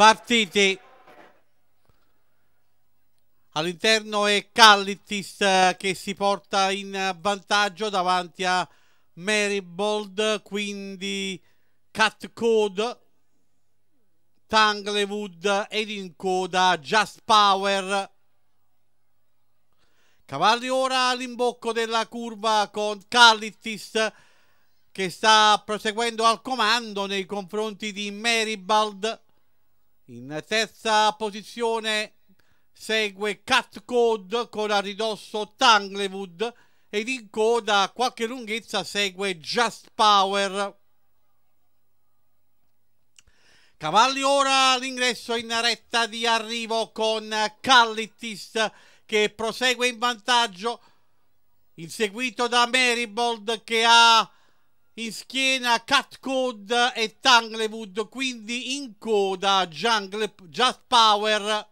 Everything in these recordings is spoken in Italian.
partiti. All'interno è Callitis eh, che si porta in vantaggio davanti a Maribold quindi Cat Code, Tanglewood ed in coda Just Power. Cavalli ora all'imbocco della curva con Callitis che sta proseguendo al comando nei confronti di Maribald. In terza posizione segue Cat Code con a ridosso Tanglewood ed in coda a qualche lunghezza segue Just Power. Cavalli ora l'ingresso in retta di arrivo con Callitist che prosegue in vantaggio, inseguito da Maribold che ha in schiena Cat Code e Tanglewood, quindi in coda Jungle, Just Power.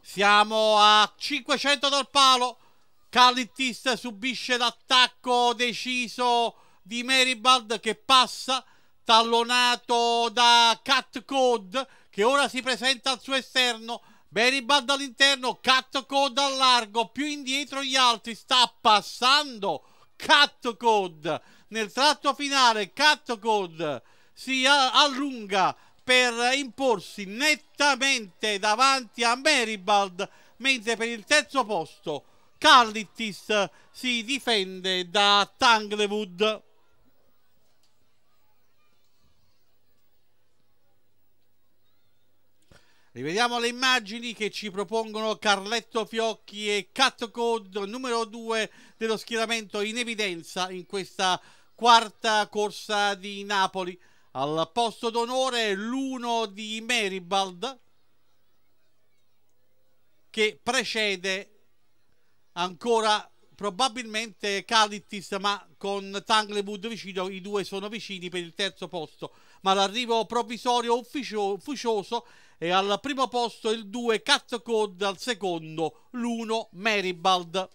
Siamo a 500 dal palo. Calittis subisce l'attacco deciso di Maribald che passa tallonato da Cat Code che ora si presenta al suo esterno. Maribald all'interno, Cat Code al largo, più indietro gli altri, sta passando Cat Code. Nel tratto finale Cat Code si allunga per imporsi nettamente davanti a Meribald, mentre per il terzo posto Carlittis si difende da Tanglewood. Rivediamo le immagini che ci propongono Carletto Fiocchi e Cat Code numero 2 dello schieramento in evidenza in questa quarta corsa di Napoli. Al posto d'onore l'uno di Meribald che precede ancora probabilmente Calitis ma con Tanglewood vicino i due sono vicini per il terzo posto ma l'arrivo provvisorio ufficio, ufficioso e al primo posto il 2 Cat Code al secondo l'1 Maribald